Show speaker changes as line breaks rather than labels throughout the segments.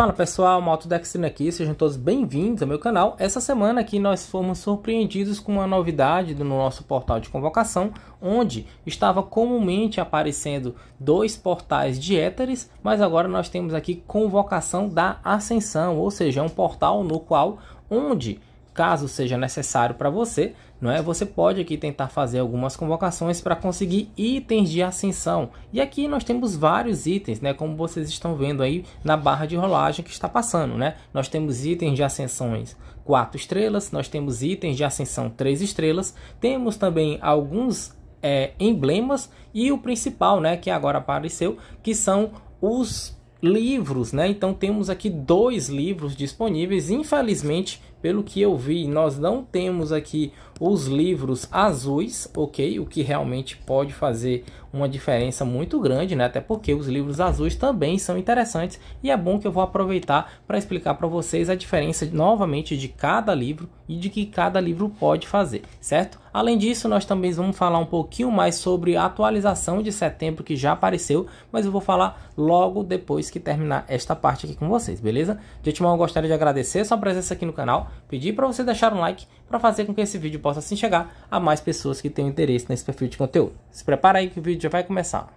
Fala pessoal, Motodextrina aqui, sejam todos bem-vindos ao meu canal. Essa semana aqui nós fomos surpreendidos com uma novidade no nosso portal de convocação, onde estava comumente aparecendo dois portais de éteres, mas agora nós temos aqui convocação da ascensão, ou seja, um portal no qual, onde caso seja necessário para você, não é? Você pode aqui tentar fazer algumas convocações para conseguir itens de ascensão. E aqui nós temos vários itens, né? Como vocês estão vendo aí na barra de rolagem que está passando, né? Nós temos itens de ascensões 4 estrelas, nós temos itens de ascensão 3 estrelas, temos também alguns é, emblemas e o principal, né, que agora apareceu, que são os livros, né? Então temos aqui dois livros disponíveis. Infelizmente, pelo que eu vi, nós não temos aqui os livros azuis, ok? O que realmente pode fazer uma diferença muito grande, né? Até porque os livros azuis também são interessantes e é bom que eu vou aproveitar para explicar para vocês a diferença novamente de cada livro e de que cada livro pode fazer, certo? Além disso, nós também vamos falar um pouquinho mais sobre a atualização de setembro que já apareceu, mas eu vou falar logo depois que terminar esta parte aqui com vocês, beleza? De antemão, eu gostaria de agradecer sua presença aqui no canal pedir para você deixar um like para fazer com que esse vídeo possa assim chegar a mais pessoas que tenham interesse nesse perfil de conteúdo. Se prepara aí que o vídeo já vai começar.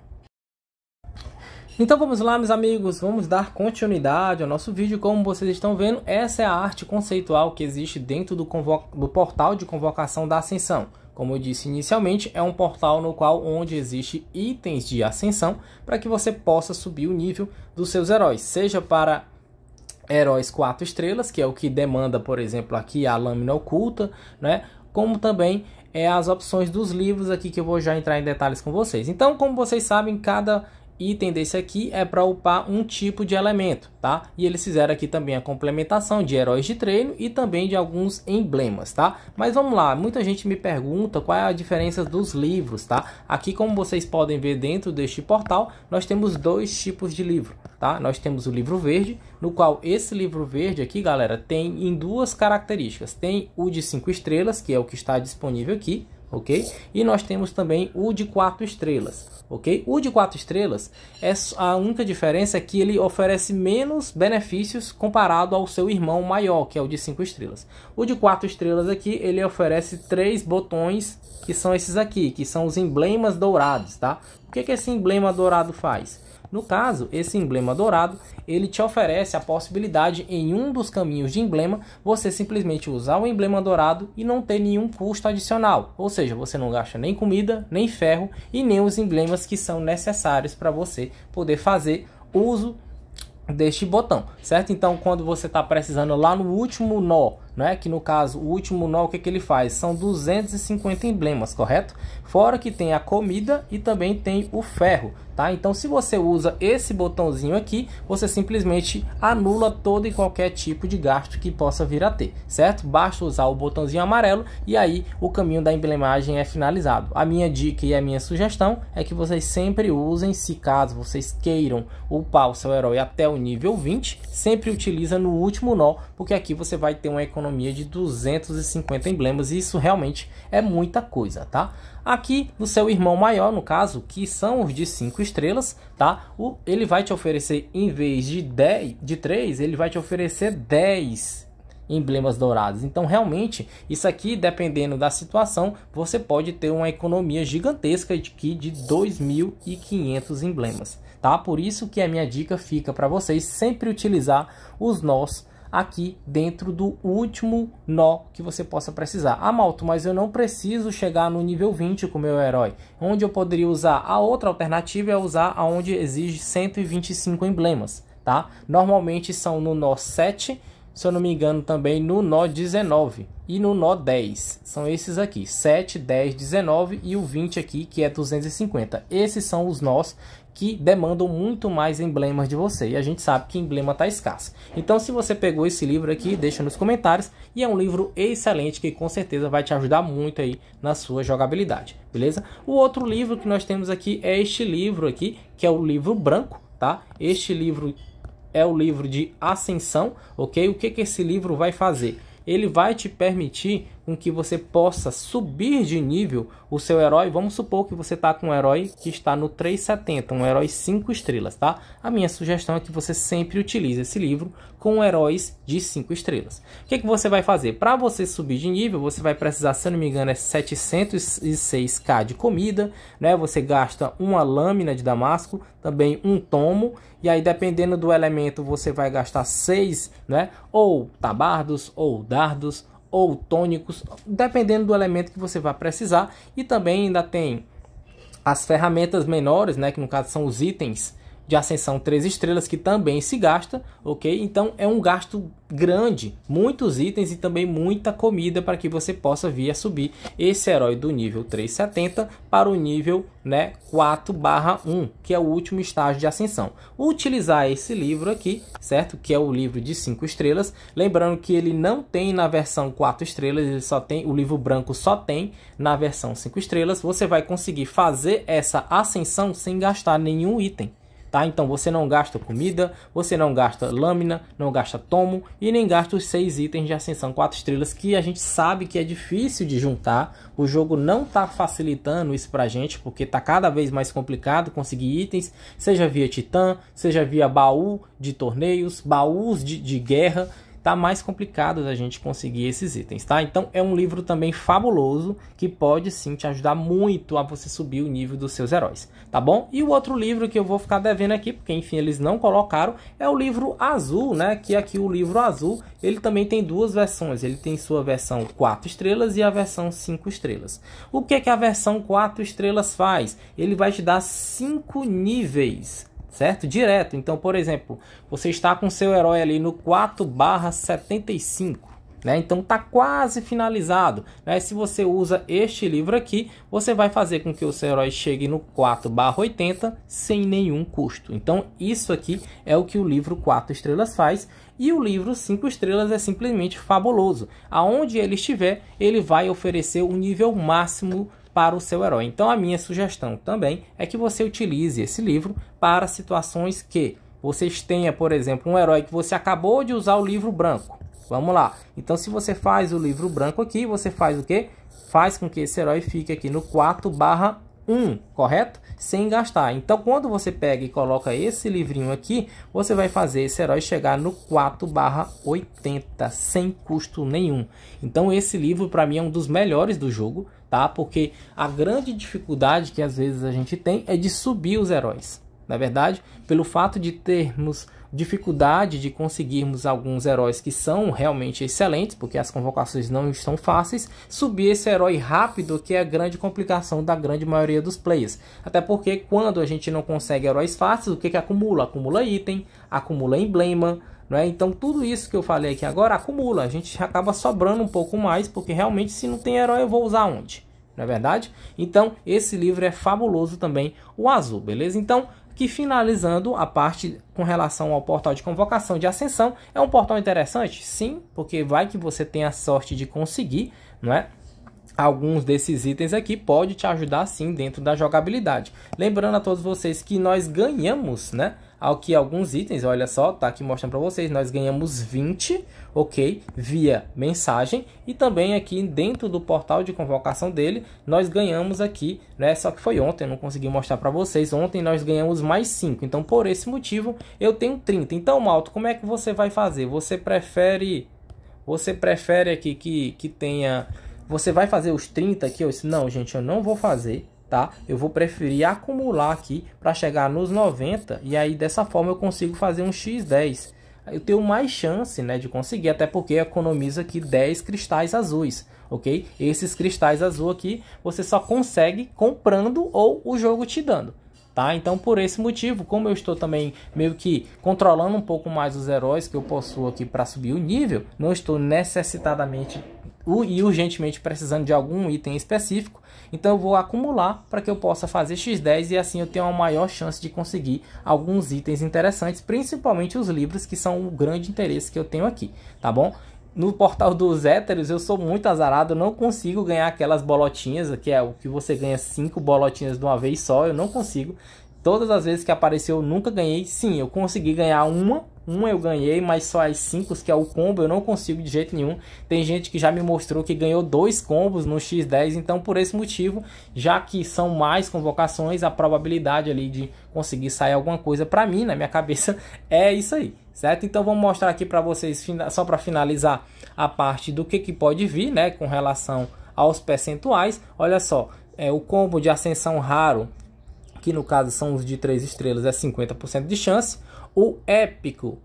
Então vamos lá, meus amigos, vamos dar continuidade ao nosso vídeo. Como vocês estão vendo, essa é a arte conceitual que existe dentro do, do portal de convocação da Ascensão. Como eu disse inicialmente, é um portal no qual onde existe itens de ascensão para que você possa subir o nível dos seus heróis, seja para heróis quatro estrelas, que é o que demanda, por exemplo, aqui a lâmina oculta, né? Como também é as opções dos livros aqui que eu vou já entrar em detalhes com vocês. Então, como vocês sabem, cada item desse aqui é para upar um tipo de elemento, tá? E eles fizeram aqui também a complementação de heróis de treino e também de alguns emblemas, tá? Mas vamos lá, muita gente me pergunta qual é a diferença dos livros, tá? Aqui como vocês podem ver dentro deste portal, nós temos dois tipos de livro, tá? Nós temos o livro verde, no qual esse livro verde aqui, galera, tem em duas características. Tem o de 5 estrelas, que é o que está disponível aqui, ok? E nós temos também o de 4 estrelas, ok? O de 4 estrelas, é a única diferença é que ele oferece menos benefícios comparado ao seu irmão maior, que é o de 5 estrelas. O de 4 estrelas aqui, ele oferece três botões, que são esses aqui, que são os emblemas dourados, tá? O que, que esse emblema dourado faz? No caso, esse emblema dourado, ele te oferece a possibilidade em um dos caminhos de emblema, você simplesmente usar o emblema dourado e não ter nenhum custo adicional. Ou seja, você não gasta nem comida, nem ferro e nem os emblemas que são necessários para você poder fazer uso deste botão, certo? Então, quando você está precisando lá no último nó né? que no caso o último nó, o que, que ele faz? São 250 emblemas, correto? Fora que tem a comida e também tem o ferro, tá? Então se você usa esse botãozinho aqui, você simplesmente anula todo e qualquer tipo de gasto que possa vir a ter, certo? Basta usar o botãozinho amarelo e aí o caminho da emblemagem é finalizado. A minha dica e a minha sugestão é que vocês sempre usem, se caso vocês queiram upar o seu herói até o nível 20, sempre utiliza no último nó, porque aqui você vai ter uma economia economia de 250 emblemas e isso realmente é muita coisa, tá? Aqui no é seu irmão maior, no caso, que são os de 5 estrelas, tá? O, ele vai te oferecer em vez de 10, de 3, ele vai te oferecer 10 emblemas dourados. Então, realmente, isso aqui, dependendo da situação, você pode ter uma economia gigantesca de que de 2.500 emblemas, tá? Por isso que a minha dica fica para vocês sempre utilizar os nós aqui dentro do último nó que você possa precisar. Ah, Malto, mas eu não preciso chegar no nível 20 com o meu herói. Onde eu poderia usar a outra alternativa é usar aonde exige 125 emblemas, tá? Normalmente são no nó 7 se eu não me engano, também no nó 19 e no nó 10. São esses aqui, 7, 10, 19 e o 20 aqui, que é 250. Esses são os nós que demandam muito mais emblemas de você. E a gente sabe que emblema está escasso. Então, se você pegou esse livro aqui, deixa nos comentários. E é um livro excelente que com certeza vai te ajudar muito aí na sua jogabilidade, beleza? O outro livro que nós temos aqui é este livro aqui, que é o livro branco, tá? Este livro é o livro de ascensão, ok? O que, que esse livro vai fazer? Ele vai te permitir com que você possa subir de nível o seu herói. Vamos supor que você está com um herói que está no 370, um herói 5 estrelas, tá? A minha sugestão é que você sempre utilize esse livro com heróis de 5 estrelas. O que, é que você vai fazer? Para você subir de nível, você vai precisar, se eu não me engano, é 706k de comida, né? Você gasta uma lâmina de damasco, também um tomo, e aí dependendo do elemento você vai gastar 6, né? Ou tabardos, ou dardos, ou tônicos, dependendo do elemento que você vai precisar. E também ainda tem as ferramentas menores, né, que no caso são os itens de ascensão 3 estrelas que também se gasta, ok? Então é um gasto grande, muitos itens e também muita comida para que você possa vir a subir esse herói do nível 370 para o nível né, 4 barra 1, que é o último estágio de ascensão. Utilizar esse livro aqui, certo? Que é o livro de 5 estrelas, lembrando que ele não tem na versão 4 estrelas, ele só tem, o livro branco só tem na versão 5 estrelas, você vai conseguir fazer essa ascensão sem gastar nenhum item tá? Então você não gasta comida, você não gasta lâmina, não gasta tomo e nem gasta os seis itens de ascensão 4 estrelas que a gente sabe que é difícil de juntar. O jogo não tá facilitando isso pra gente porque tá cada vez mais complicado conseguir itens, seja via titã, seja via baú de torneios, baús de, de guerra tá mais complicado da gente conseguir esses itens, tá? Então é um livro também fabuloso que pode sim te ajudar muito a você subir o nível dos seus heróis, tá bom? E o outro livro que eu vou ficar devendo aqui, porque enfim eles não colocaram, é o livro azul, né? Que aqui o livro azul, ele também tem duas versões, ele tem sua versão 4 estrelas e a versão 5 estrelas. O que que a versão 4 estrelas faz? Ele vai te dar 5 níveis certo? Direto. Então, por exemplo, você está com seu herói ali no 4 75. Né? Então está quase finalizado. Né? Se você usa este livro aqui, você vai fazer com que o seu herói chegue no 4 80 sem nenhum custo. Então isso aqui é o que o livro 4 estrelas faz. E o livro 5 estrelas é simplesmente fabuloso. Aonde ele estiver, ele vai oferecer o nível máximo para o seu herói. Então, a minha sugestão também é que você utilize esse livro para situações que vocês tenha, por exemplo, um herói que você acabou de usar o livro branco. Vamos lá. Então, se você faz o livro branco aqui, você faz o quê? Faz com que esse herói fique aqui no 4 barra 1, correto? Sem gastar. Então, quando você pega e coloca esse livrinho aqui, você vai fazer esse herói chegar no 4 barra 80, sem custo nenhum. Então, esse livro, para mim, é um dos melhores do jogo tá? Porque a grande dificuldade que às vezes a gente tem é de subir os heróis. Na é verdade, pelo fato de termos dificuldade de conseguirmos alguns heróis que são realmente excelentes, porque as convocações não estão fáceis, subir esse herói rápido que é a grande complicação da grande maioria dos players. Até porque quando a gente não consegue heróis fáceis, o que, que acumula? Acumula item, acumula emblema, né? Então tudo isso que eu falei aqui agora acumula, a gente acaba sobrando um pouco mais, porque realmente se não tem herói eu vou usar onde? Não é verdade? Então esse livro é fabuloso também, o azul, beleza? Então que finalizando a parte com relação ao portal de convocação de ascensão, é um portal interessante? Sim, porque vai que você tem a sorte de conseguir, não é? alguns desses itens aqui pode te ajudar sim dentro da jogabilidade. Lembrando a todos vocês que nós ganhamos, né? ao que alguns itens, olha só, tá aqui mostrando para vocês, nós ganhamos 20, ok, via mensagem e também aqui dentro do portal de convocação dele, nós ganhamos aqui, né, só que foi ontem, não consegui mostrar para vocês, ontem nós ganhamos mais 5, então por esse motivo eu tenho 30. Então, Malto, como é que você vai fazer? Você prefere, você prefere aqui que, que tenha... Você vai fazer os 30 aqui? ou não, gente, eu não vou fazer tá? Eu vou preferir acumular aqui para chegar nos 90 e aí dessa forma eu consigo fazer um X10. Eu tenho mais chance né, de conseguir, até porque economiza aqui 10 cristais azuis, ok? Esses cristais azul aqui você só consegue comprando ou o jogo te dando. Tá? Então, por esse motivo, como eu estou também meio que controlando um pouco mais os heróis que eu possuo aqui para subir o nível, não estou necessitadamente e urgentemente precisando de algum item específico, então eu vou acumular para que eu possa fazer x10 e assim eu tenho uma maior chance de conseguir alguns itens interessantes, principalmente os livros que são o grande interesse que eu tenho aqui, tá bom? No portal dos héteros eu sou muito azarado, eu não consigo ganhar aquelas bolotinhas, que é o que você ganha 5 bolotinhas de uma vez só, eu não consigo. Todas as vezes que apareceu eu nunca ganhei. Sim, eu consegui ganhar uma. Uma eu ganhei, mas só as cinco, que é o combo, eu não consigo de jeito nenhum. Tem gente que já me mostrou que ganhou dois combos no X10. Então, por esse motivo, já que são mais convocações, a probabilidade ali de conseguir sair alguma coisa para mim, na minha cabeça, é isso aí certo? Então vou mostrar aqui para vocês, só para finalizar a parte do que, que pode vir, né, com relação aos percentuais. Olha só, é, o combo de ascensão raro que no caso são os de três estrelas, é 50% de chance. O épico,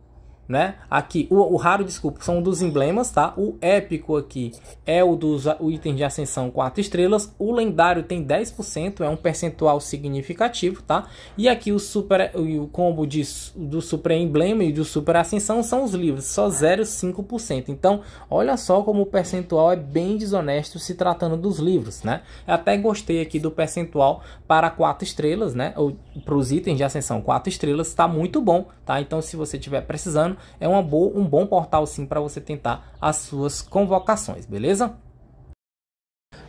né? Aqui, o, o, raro, desculpa, são dos emblemas, tá? O épico aqui é o dos o item de ascensão 4 estrelas. O lendário tem 10%, é um percentual significativo, tá? E aqui o super o combo de, do super emblema e do super ascensão são os livros, só 0,5%. Então, olha só como o percentual é bem desonesto se tratando dos livros, né? Eu até gostei aqui do percentual para 4 estrelas, né? Ou para os itens de ascensão 4 estrelas, tá muito bom, tá? Então, se você tiver precisando, é uma boa, um bom portal sim para você tentar as suas convocações, beleza?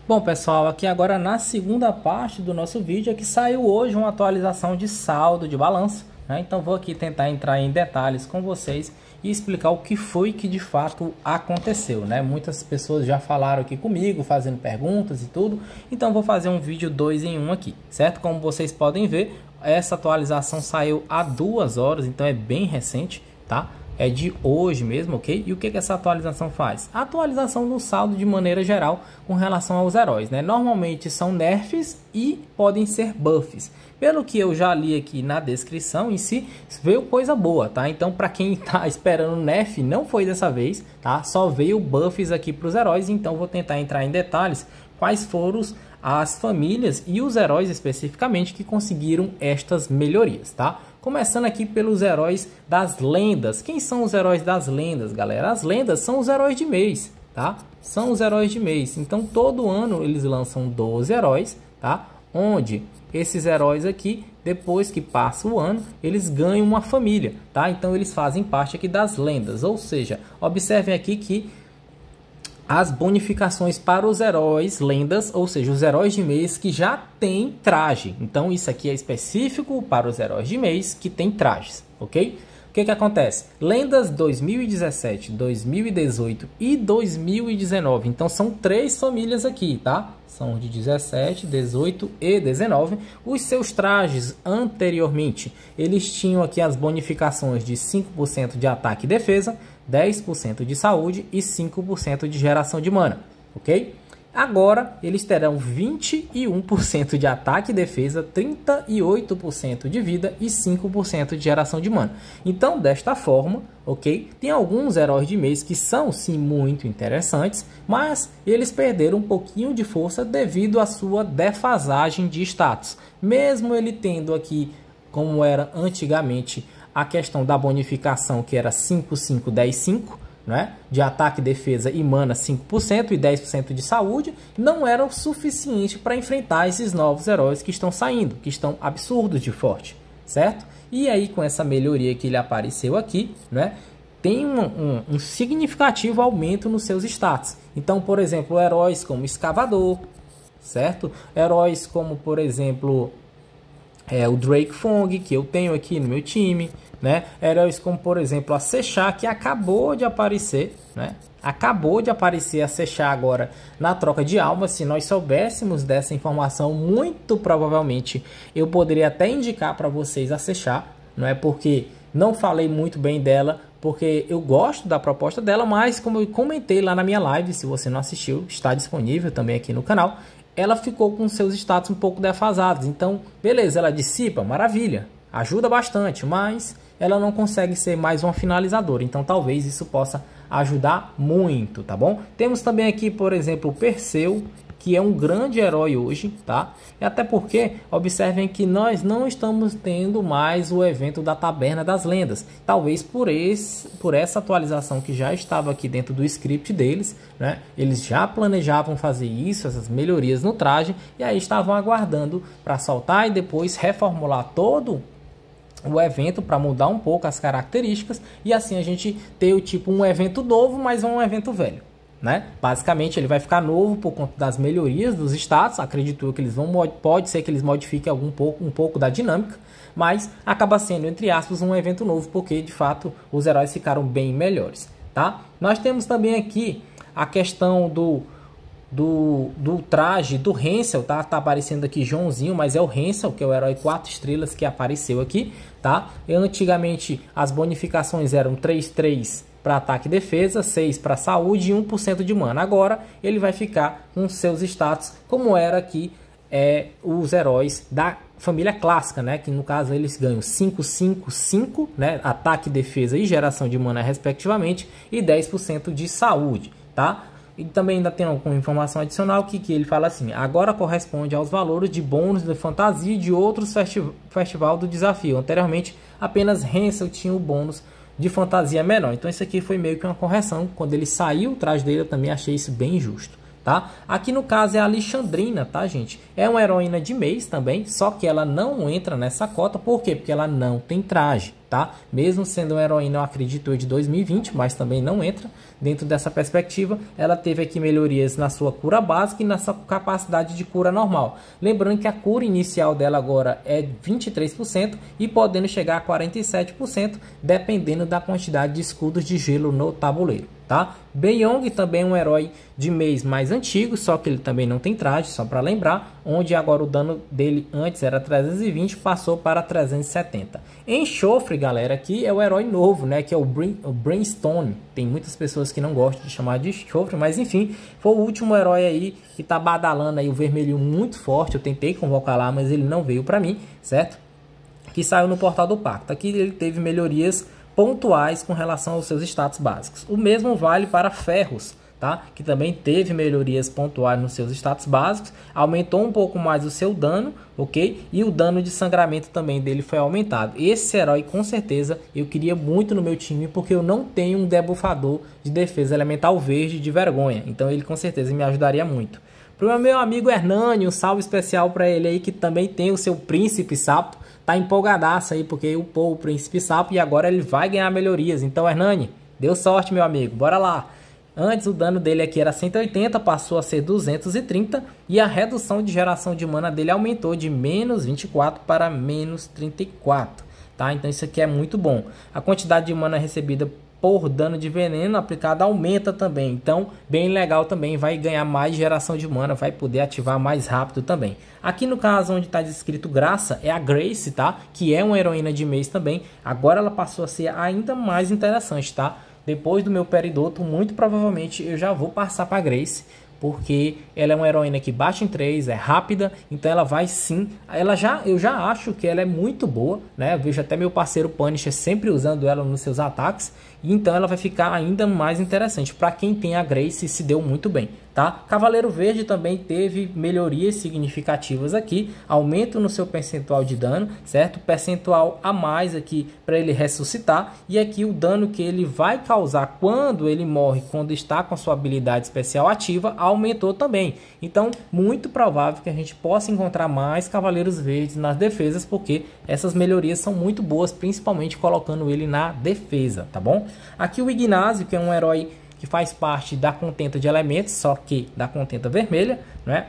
Bom pessoal, aqui agora na segunda parte do nosso vídeo é que saiu hoje uma atualização de saldo de balanço, né? então vou aqui tentar entrar em detalhes com vocês e explicar o que foi que de fato aconteceu, né? Muitas pessoas já falaram aqui comigo, fazendo perguntas e tudo, então vou fazer um vídeo 2 em 1 um aqui, certo? Como vocês podem ver, essa atualização saiu há duas horas, então é bem recente, tá? é, de hoje mesmo, ok? E o que, que essa atualização faz? atualização do saldo de maneira geral com relação aos heróis, né? Normalmente são nerfs e podem ser buffs. Pelo que eu já li aqui na descrição em si, veio coisa boa, tá? Então, para quem tá esperando nerf, não foi dessa vez, tá? Só veio buffs aqui para os heróis, então vou tentar entrar em detalhes quais foram as famílias e os heróis especificamente que conseguiram estas melhorias, tá? Começando aqui pelos heróis das lendas. Quem são os heróis das lendas, galera? As lendas são os heróis de mês, tá? São os heróis de mês. Então todo ano eles lançam 12 heróis, tá? Onde esses heróis aqui, depois que passa o ano, eles ganham uma família, tá? Então eles fazem parte aqui das lendas, ou seja, observem aqui que as bonificações para os heróis lendas, ou seja, os heróis de mês que já têm traje. Então isso aqui é específico para os heróis de mês que têm trajes, ok? O que, que acontece? Lendas 2017, 2018 e 2019. Então são três famílias aqui, tá? São de 17, 18 e 19. Os seus trajes anteriormente, eles tinham aqui as bonificações de 5% de ataque e defesa, 10% de saúde e 5% de geração de mana, ok? Agora eles terão 21% de ataque e defesa, 38% de vida e 5% de geração de mana. Então, desta forma, ok? Tem alguns heróis de mês que são sim muito interessantes, mas eles perderam um pouquinho de força devido à sua defasagem de status. Mesmo ele tendo aqui, como era antigamente, a questão da bonificação, que era 5, 5, 10, 5, né? de ataque, defesa e mana 5% e 10% de saúde, não eram suficientes para enfrentar esses novos heróis que estão saindo, que estão absurdos de forte, certo? E aí, com essa melhoria que ele apareceu aqui, né? tem um, um, um, significativo aumento nos seus status. Então, por exemplo, heróis como Escavador, certo? Heróis como, por exemplo, é, o Drake Fong, que eu tenho aqui no meu time, né? Heróis como, por exemplo, a Sechá, que acabou de aparecer, né? Acabou de aparecer a Sechá agora na troca de almas. Se nós soubéssemos dessa informação, muito provavelmente eu poderia até indicar para vocês a Sechá, não é? Porque não falei muito bem dela, porque eu gosto da proposta dela, mas como eu comentei lá na minha live, se você não assistiu, está disponível também aqui no canal ela ficou com seus status um pouco defasados. Então, beleza, ela dissipa, maravilha, ajuda bastante, mas ela não consegue ser mais uma finalizadora. Então, talvez isso possa ajudar muito, tá bom? Temos também aqui, por exemplo, o Perseu que é um grande herói hoje, tá? E até porque observem que nós não estamos tendo mais o evento da Taberna das Lendas. Talvez por esse, por essa atualização que já estava aqui dentro do script deles, né? Eles já planejavam fazer isso, essas melhorias no traje, e aí estavam aguardando para soltar e depois reformular todo o evento para mudar um pouco as características e assim a gente ter o tipo um evento novo, mas um evento velho. Né? Basicamente, ele vai ficar novo por conta das melhorias dos status. Acredito que eles vão pode ser que eles modifiquem algum pouco, um pouco da dinâmica, mas acaba sendo entre aspas um evento novo porque de fato os heróis ficaram bem melhores, tá? Nós temos também aqui a questão do do, do traje do Hensel, tá? Tá aparecendo aqui Joãozinho, mas é o Hensel, que é o herói 4 estrelas que apareceu aqui, tá? Eu, antigamente as bonificações eram 3 3 para ataque e defesa, 6 para saúde e 1% de mana. Agora ele vai ficar com seus status como era aqui é, os heróis da família clássica, né? Que no caso eles ganham 5, 5, 5, né? Ataque, defesa e geração de mana respectivamente e 10% de saúde, tá? E também ainda tem alguma informação adicional que, que ele fala assim: agora corresponde aos valores de bônus da fantasia e de outros festi festival do desafio. Anteriormente, apenas Hansel tinha o bônus de fantasia é menor. Então isso aqui foi meio que uma correção. Quando ele saiu atrás dele, eu também achei isso bem justo. Tá? Aqui no caso é a Alexandrina, tá, gente? É uma heroína de mês também, só que ela não entra nessa cota, por quê? Porque ela não tem traje tá? Mesmo sendo uma heroína, eu acredito, de 2020, mas também não entra dentro dessa perspectiva. Ela teve aqui melhorias na sua cura básica e na sua capacidade de cura normal. Lembrando que a cura inicial dela agora é 23% e podendo chegar a 47%, dependendo da quantidade de escudos de gelo no tabuleiro tá? Beyong também é um herói de mês mais antigo, só que ele também não tem traje, só para lembrar, onde agora o dano dele antes era 320, passou para 370. Enxofre, galera, aqui é o herói novo, né, que é o, Brain, o Brainstone. Tem muitas pessoas que não gostam de chamar de Enxofre, mas enfim, foi o último herói aí que tá badalando aí o vermelho muito forte. Eu tentei convocar lá, mas ele não veio para mim, certo? Que saiu no portal do pacto. Aqui ele teve melhorias pontuais com relação aos seus status básicos. O mesmo vale para ferros, tá? que também teve melhorias pontuais nos seus status básicos, aumentou um pouco mais o seu dano, ok? E o dano de sangramento também dele foi aumentado. Esse herói, com certeza, eu queria muito no meu time, porque eu não tenho um debufador de defesa elemental verde de vergonha, então ele com certeza me ajudaria muito. Pro meu amigo Hernani, um salve especial para ele aí, que também tem o seu Príncipe Sapo. Tá empolgadaço aí, porque upou o Príncipe Sapo e agora ele vai ganhar melhorias. Então, Hernani, deu sorte, meu amigo. Bora lá. Antes o dano dele aqui era 180, passou a ser 230 e a redução de geração de mana dele aumentou de menos 24 para menos 34. Tá? Então isso aqui é muito bom. A quantidade de mana recebida por dano de veneno aplicado aumenta também. Então, bem legal também, vai ganhar mais geração de mana, vai poder ativar mais rápido também. Aqui no caso onde está descrito graça, é a Grace, tá? Que é uma heroína de mês também. Agora ela passou a ser ainda mais interessante, tá? Depois do meu peridoto, muito provavelmente eu já vou passar para Grace, porque ela é uma heroína que bate em três, é rápida, então ela vai sim. Ela já, eu já acho que ela é muito boa, né? Eu vejo até meu parceiro Punisher sempre usando ela nos seus ataques, então ela vai ficar ainda mais interessante. Para quem tem a Grace, se deu muito bem tá? Cavaleiro Verde também teve melhorias significativas aqui, aumento no seu percentual de dano, certo? Percentual a mais aqui para ele ressuscitar e aqui o dano que ele vai causar quando ele morre, quando está com sua habilidade especial ativa, aumentou também. Então, muito provável que a gente possa encontrar mais Cavaleiros Verdes nas defesas, porque essas melhorias são muito boas, principalmente colocando ele na defesa, tá bom? Aqui o Ignazio, que é um herói que faz parte da contenta de elementos, só que da contenta vermelha, né?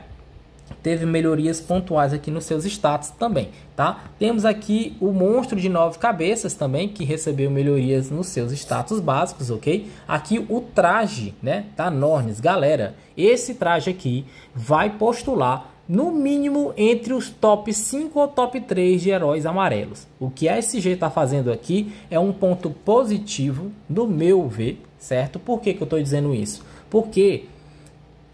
Teve melhorias pontuais aqui nos seus status também, tá? Temos aqui o monstro de nove cabeças também, que recebeu melhorias nos seus status básicos, ok? Aqui o traje, né? Tá, Nornes, galera, esse traje aqui vai postular no mínimo entre os top 5 ou top 3 de heróis amarelos. O que a SG está fazendo aqui é um ponto positivo, no meu ver, certo? Por que, que eu estou dizendo isso? Porque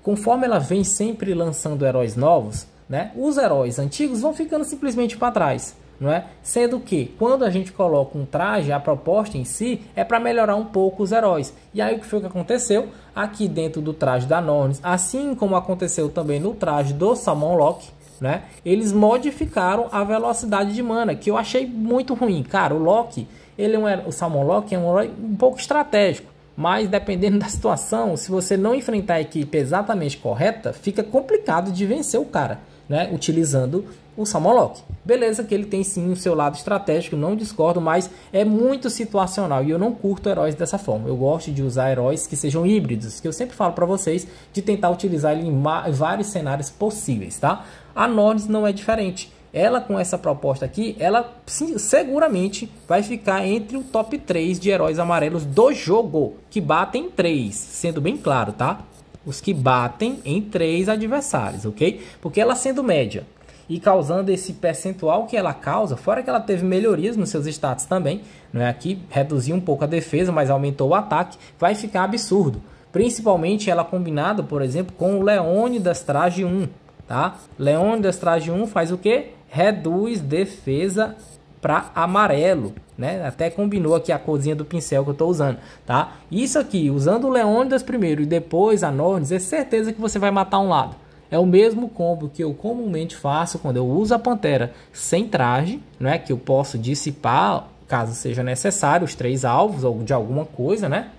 conforme ela vem sempre lançando heróis novos, né, os heróis antigos vão ficando simplesmente para trás. Não é? Sendo que quando a gente coloca um traje, a proposta em si é para melhorar um pouco os heróis. E aí o que foi que aconteceu? Aqui dentro do traje da Nornis, assim como aconteceu também no traje do Salmon Locke, né? Eles modificaram a velocidade de mana, que eu achei muito ruim. Cara, o Loki, ele é um, o Salmon Loki é um herói um pouco estratégico mas dependendo da situação, se você não enfrentar a equipe exatamente correta, fica complicado de vencer o cara, né? Utilizando o Samolok. Beleza que ele tem sim o seu lado estratégico, não discordo, mas é muito situacional e eu não curto heróis dessa forma. Eu gosto de usar heróis que sejam híbridos, que eu sempre falo para vocês de tentar utilizar ele em vários cenários possíveis, tá? A Nords não é diferente ela com essa proposta aqui, ela sim, seguramente vai ficar entre o top 3 de heróis amarelos do jogo, que batem 3, sendo bem claro, tá? Os que batem em 3 adversários, ok? Porque ela sendo média e causando esse percentual que ela causa, fora que ela teve melhorias nos seus status também, não é aqui, reduziu um pouco a defesa, mas aumentou o ataque, vai ficar absurdo. Principalmente ela combinada, por exemplo, com o Leônidas Traje 1, tá? Leônidas Traje 1 faz o quê? reduz defesa para amarelo, né? Até combinou aqui a corzinha do pincel que eu estou usando, tá? Isso aqui, usando o Leônidas primeiro e depois a Nornes, é certeza que você vai matar um lado. É o mesmo combo que eu comumente faço quando eu uso a Pantera sem traje, né? Que eu posso dissipar, caso seja necessário, os três alvos ou de alguma coisa, né?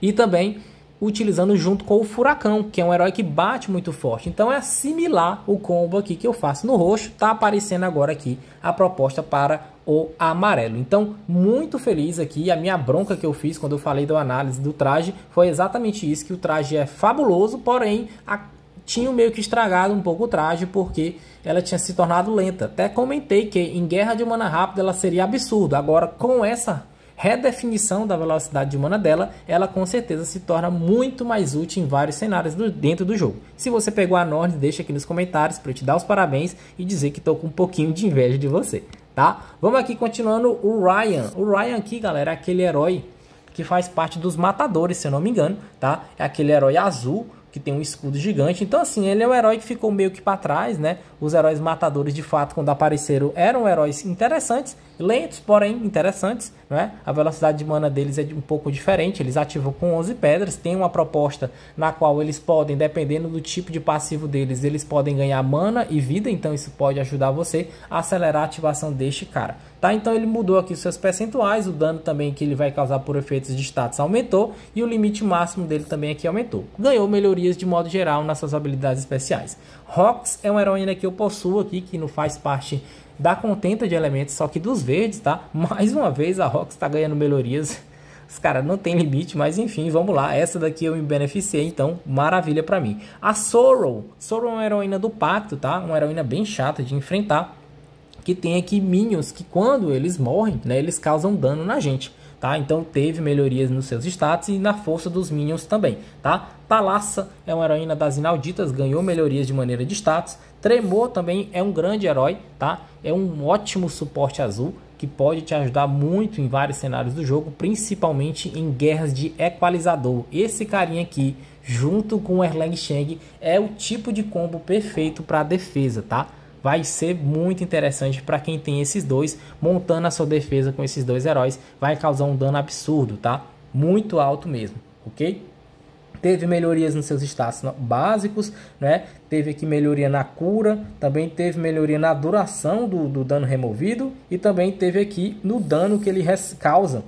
E também utilizando junto com o Furacão, que é um herói que bate muito forte. Então é similar o combo aqui que eu faço no roxo, tá aparecendo agora aqui a proposta para o amarelo. Então, muito feliz aqui, a minha bronca que eu fiz quando eu falei da análise do traje, foi exatamente isso, que o traje é fabuloso, porém, a... tinha meio que estragado um pouco o traje, porque ela tinha se tornado lenta. Até comentei que em Guerra de Mana Rápida ela seria absurdo, agora com essa redefinição da velocidade humana dela, ela com certeza se torna muito mais útil em vários cenários do, dentro do jogo. Se você pegou a Nord, deixa aqui nos comentários para eu te dar os parabéns e dizer que estou com um pouquinho de inveja de você, tá? Vamos aqui continuando o Ryan. O Ryan aqui, galera, é aquele herói que faz parte dos matadores, se eu não me engano, tá? É aquele herói azul que tem um escudo gigante. Então, assim, ele é um herói que ficou meio que para trás, né? Os heróis matadores, de fato, quando apareceram, eram heróis interessantes, lentos, porém interessantes. Né? A velocidade de mana deles é um pouco diferente. Eles ativam com 11 pedras. Tem uma proposta na qual eles podem, dependendo do tipo de passivo deles, eles podem ganhar mana e vida. Então isso pode ajudar você a acelerar a ativação deste cara. Tá? Então ele mudou aqui os seus percentuais. O dano também que ele vai causar por efeitos de status aumentou. E o limite máximo dele também aqui aumentou. Ganhou melhorias de modo geral nas suas habilidades especiais. Rox é um heroína que eu possuo aqui, que não faz parte dá contenta de elementos, só que dos verdes, tá? Mais uma vez a Rox está ganhando melhorias. Os caras não tem limite, mas enfim, vamos lá. Essa daqui eu me beneficiei, então maravilha para mim. A Sorrow. Sorrow é uma heroína do pacto, tá? Uma heroína bem chata de enfrentar. Que tem aqui minions que quando eles morrem, né? Eles causam dano na gente tá? Então teve melhorias nos seus status e na força dos minions também, tá? Talassa é uma heroína das inauditas, ganhou melhorias de maneira de status. Tremor também é um grande herói, tá? É um ótimo suporte azul que pode te ajudar muito em vários cenários do jogo, principalmente em guerras de equalizador. Esse carinha aqui, junto com o Erlang Sheng, é o tipo de combo perfeito para defesa, tá? vai ser muito interessante para quem tem esses dois, montando a sua defesa com esses dois heróis, vai causar um dano absurdo, tá? Muito alto mesmo, ok? Teve melhorias nos seus status básicos, né? Teve aqui melhoria na cura, também teve melhoria na duração do, do dano removido e também teve aqui no dano que ele causa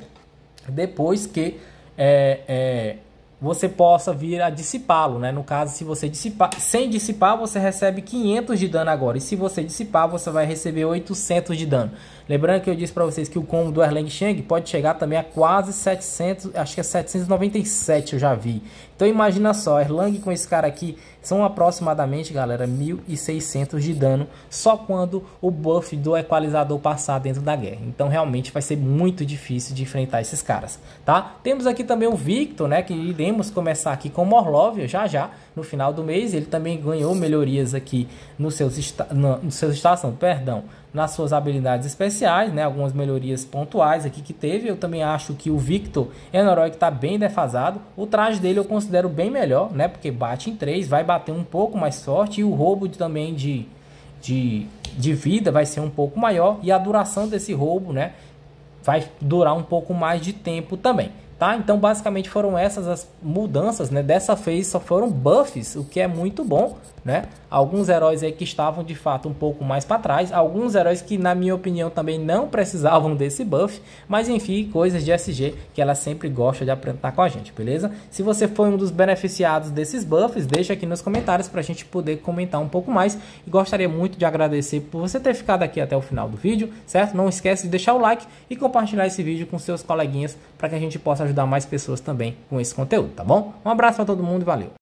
depois que é, é, você possa vir a dissipá-lo, né? No caso, se você dissipar, sem dissipar, você recebe 500 de dano agora. E se você dissipar, você vai receber 800 de dano. Lembrando que eu disse para vocês que o combo do Erlang Shang pode chegar também a quase 700, acho que é 797 eu já vi. Então imagina só, Erlang com esse cara aqui são aproximadamente, galera, 1.600 de dano só quando o buff do equalizador passar dentro da guerra. Então realmente vai ser muito difícil de enfrentar esses caras, tá? Temos aqui também o Victor, né, que iremos começar aqui com Morlov já já no final do mês. Ele também ganhou melhorias aqui nos seus, esta, no, nos seus estação, perdão, nas suas habilidades especiais, né? Algumas melhorias pontuais aqui que teve. Eu também acho que o Victor é um herói que está bem defasado. O traje dele eu considero bem melhor, né? Porque bate em 3, vai bater um pouco mais forte. E o roubo também de, de, de vida vai ser um pouco maior. E a duração desse roubo, né? Vai durar um pouco mais de tempo também. Tá? Então, basicamente, foram essas as mudanças, né? Dessa vez só foram buffs, o que é muito bom, né? Alguns heróis aí que estavam, de fato, um pouco mais para trás. Alguns heróis que, na minha opinião, também não precisavam desse buff. Mas, enfim, coisas de SG que ela sempre gosta de apresentar com a gente, beleza? Se você foi um dos beneficiados desses buffs, deixa aqui nos comentários para a gente poder comentar um pouco mais. E gostaria muito de agradecer por você ter ficado aqui até o final do vídeo, certo? Não esquece de deixar o like e compartilhar esse vídeo com seus coleguinhas para que a gente possa ajudar mais pessoas também com esse conteúdo, tá bom? Um abraço para todo mundo e valeu!